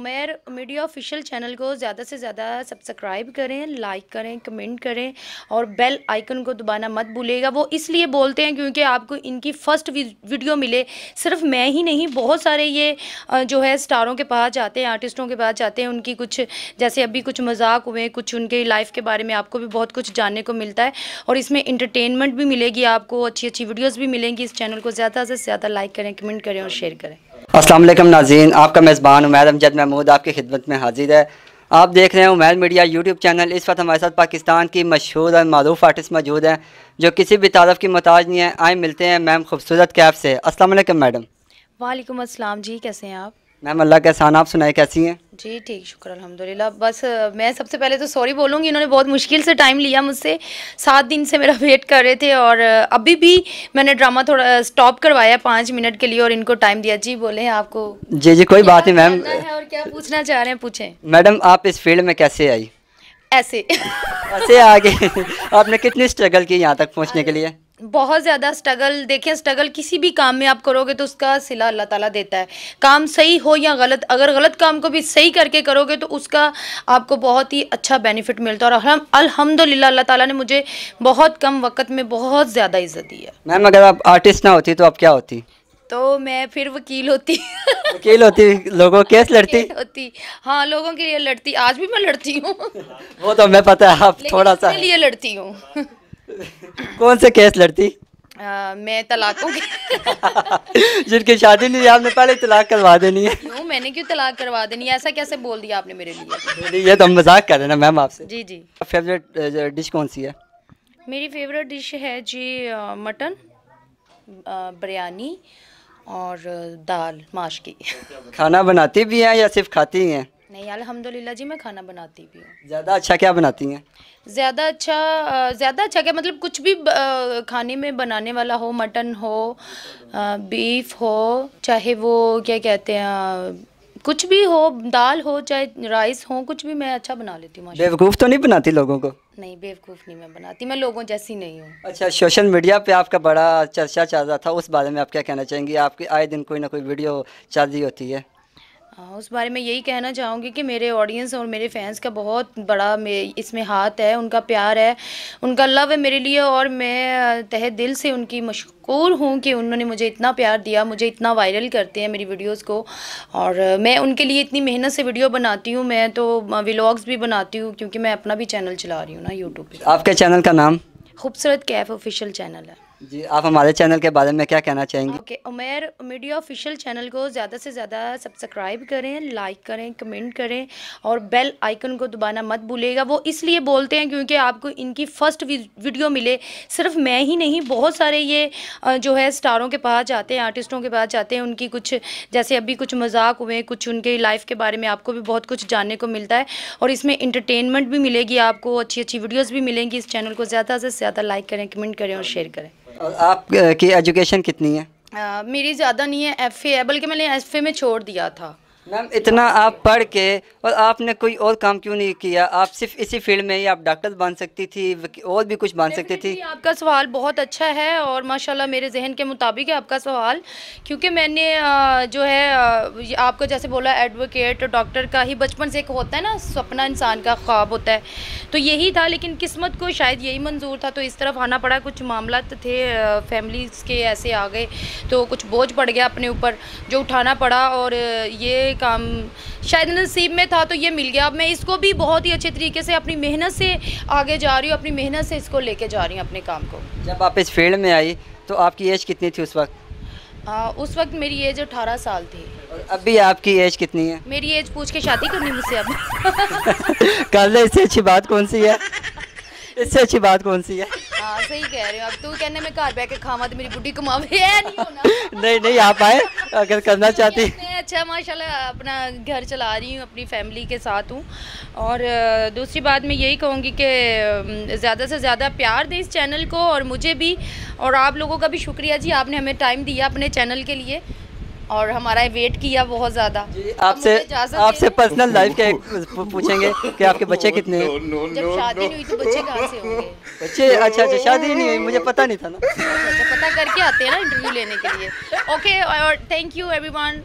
उमेर media official channel को ज़्यादा से ज़्यादा सब्सक्राइब करें लाइक करें कमेंट करें और बेल आइकन को दबाना मत भूलेगा वो इसलिए बोलते हैं क्योंकि आपको इनकी फ़र्स्ट वीडियो मिले सिर्फ मैं ही नहीं बहुत सारे ये जो है स्टारों के पास जाते हैं आर्टिस्टों के पास जाते हैं उनकी कुछ जैसे अभी कुछ मजाक हुए कुछ उनके लाइफ के बारे में आपको भी बहुत कुछ जानने को मिलता है और इसमें इंटरटेनमेंट भी मिलेगी आपको अच्छी अच्छी वीडियोज़ भी मिलेंगी इस चैनल को ज़्यादा से ज़्यादा लाइक करें कमेंट करें और शेयर करें असलम नाजीन आपका मेज़बान उमैद अमजद महमूद आपकी खिदमत में हाजिर है आप देख रहे हैं उमैद मीडिया यूट्यूब चैनल इस वक्त हमारे साथ पाकिस्तान की मशहूर और मरूफ आर्टिस्ट मौजूद हैं जो किसी भी तारफ़ की मोहताज नहीं है आए मिलते हैं मैम खूबसूरत कैफ से अस्सलाम वालेकुम मैडम वालेकुम अस्सलाम जी कैसे हैं आप मैम अल्लाह के आप सुनाए कैसी हैं जी ठीक शुक्र अल्हम्दुलिल्लाह बस मैं सबसे पहले तो सॉरी बोलूँगी इन्होंने बहुत मुश्किल से टाइम लिया मुझसे सात दिन से मेरा वेट कर रहे थे और अभी भी मैंने ड्रामा थोड़ा स्टॉप करवाया पाँच मिनट के लिए और इनको टाइम दिया जी बोले हैं आपको जी जी कोई बात नहीं मैम और क्या पूछना चाह रहे हैं पूछें मैडम आप इस फील्ड में कैसे आई ऐसे ऐसे आगे आपने कितनी स्ट्रगल की यहाँ तक पहुँचने के लिए बहुत ज़्यादा स्ट्रगल देखें स्ट्रगल किसी भी काम में आप करोगे तो उसका सिला अल्लाह ताला देता है काम सही हो या गलत अगर गलत काम को भी सही करके करोगे तो उसका आपको बहुत ही अच्छा बेनिफिट मिलता है और हम अलहमदिल्ला अल्लाह ताला ने मुझे बहुत कम वक्त में बहुत ज़्यादा इज्जत दी है मैम अगर आप आर्टिस्ट ना होती तो आप क्या होती तो मैं फिर वकील होती वकील होती लोगों केस लड़ती होती हाँ लोगों के लिए लड़ती आज भी मैं लड़ती हूँ वो तो मैं पता है आप थोड़ा सा लिए लड़ती हूँ कौन से केस लड़ती आ, मैं तलाकों के जिनकी शादी नहीं आपने पहले तलाक करवा देनी है नो, मैंने क्यों तलाक करवा देनी है ऐसा कैसे बोल दिया आपने मेरे लिए ये तो मजाक कर रहे हैं मैम आपसे जी जी फेवरेट डिश कौन सी है मेरी फेवरेट डिश है जी मटन बिरयानी और दाल माश की खाना बनाती भी हैं या सिर्फ खाती हैं नहीं अलहमदुल्ला जी मैं खाना बनाती भी हूँ ज़्यादा अच्छा क्या बनाती हैं ज़्यादा अच्छा ज़्यादा अच्छा क्या मतलब कुछ भी खाने में बनाने वाला हो मटन हो बीफ हो चाहे वो क्या कहते हैं कुछ भी हो दाल हो चाहे राइस हो कुछ भी मैं अच्छा बना लेती हूँ बेवकूफ़ तो नहीं बनाती लोगों को नहीं बेवकूफ़ नहीं मैं बनाती मैं लोगों जैसी नहीं हूँ अच्छा सोशल मीडिया पे आपका बड़ा चर्चा चल रहा था उस बारे में आप क्या कहना चाहेंगी आपकी आए दिन कोई ना कोई वीडियो चल रही होती है हाँ उस बारे में यही कहना चाहूँगी कि मेरे ऑडियंस और मेरे फैंस का बहुत बड़ा इसमें हाथ है उनका प्यार है उनका लव है मेरे लिए और मैं तह दिल से उनकी मशहूर हूँ कि उन्होंने मुझे इतना प्यार दिया मुझे इतना वायरल करते हैं मेरी वीडियोस को और मैं उनके लिए इतनी मेहनत से वीडियो बनाती हूँ मैं तो व्लाग्स भी बनाती हूँ क्योंकि मैं अपना भी चैनल चला रही हूँ ना यूट्यूब पर आपके चैनल का नाम खूबसूरत कैफ ऑफिशियल चैनल है जी आप हमारे चैनल के बारे में क्या कहना चाहेंगे okay okay, Umer media official channel को ज़्यादा से ज़्यादा सब्सक्राइब करें लाइक करें कमेंट करें और बेल आइकन को दबाना मत भूलेगा वो इसलिए बोलते हैं क्योंकि आपको इनकी फ़र्स्ट वीडियो मिले सिर्फ मैं ही नहीं बहुत सारे ये जो है स्टारों के पास जाते हैं आर्टिस्टों के पास जाते हैं उनकी कुछ जैसे अभी कुछ मजाक हुए कुछ उनके लाइफ के बारे में आपको भी बहुत कुछ जानने को मिलता है और इसमें इंटरटेनमेंट भी मिलेगी आपको अच्छी अच्छी वीडियोज़ भी मिलेंगी इस चैनल को ज़्यादा से ज़्यादा लाइक करें कमेंट करें और शेयर करें आपकी एजुकेशन कितनी है आ, मेरी ज़्यादा नहीं है एफ़ ए है बल्कि मैंने एफ़ ए में छोड़ दिया था मैम इतना हाँ, आप पढ़ के और आपने कोई और काम क्यों नहीं किया आप सिर्फ इसी फील्ड में ही आप डॉक्टर बन सकती थी और भी कुछ बन सकती थी आपका सवाल बहुत अच्छा है और माशाल्लाह मेरे जहन के मुताबिक है आपका सवाल क्योंकि मैंने जो है आपको जैसे बोला एडवोकेट डॉक्टर का ही बचपन से एक होता है ना सपना इंसान का ख्वाब होता है तो यही था लेकिन किस्मत को शायद यही मंजूर था तो इस तरफ आना पड़ा कुछ मामला तो थे फैमिलीज़ के ऐसे आ गए तो कुछ बोझ पड़ गया अपने ऊपर जो उठाना पड़ा और ये काम शायद नसीब में था तो ये मिल गया अब मैं इसको भी बहुत ही अच्छे तरीके से अपनी मेहनत से आगे जा रही हूँ अपनी मेहनत से इसको लेके जा रही हूँ अपने काम को जब आप इस फील्ड में आई तो आपकी एज कितनी थी उस वक्त आ, उस वक्त मेरी एज अठारह साल थी और अभी आपकी एज कितनी है मेरी एज पूछ के शादी करनी मुझसे अब कल इससे अच्छी बात कौन सी है इससे अच्छी बात कौन सी है हाँ सही कह रहे हो अब तू कहने में घर बह के खावा तो मेरी बुढ़ी कमावे नहीं, नहीं नहीं आप आए अगर करना चाहती अच्छा माशाल्लाह अपना घर चला रही हूँ अपनी फैमिली के साथ हूँ और दूसरी बात मैं यही कहूँगी कि ज़्यादा से ज़्यादा प्यार दें इस चैनल को और मुझे भी और आप लोगों का भी शुक्रिया जी आपने हमें टाइम दिया अपने चैनल के लिए और हमारा वेट किया बहुत ज़्यादा आपसे आपसे पर्सनल लाइफ के पूछेंगे कि आपके बच्चे कितने हैं जब शादी नहीं हुई तो बच्चे कहाँ से होंगे बच्चे अच्छा अच्छा शादी नहीं हुई मुझे पता नहीं था ना अच्छा पता करके आते हैं ना इंटरव्यू लेने के लिए ओके और थैंक यू एवरीवन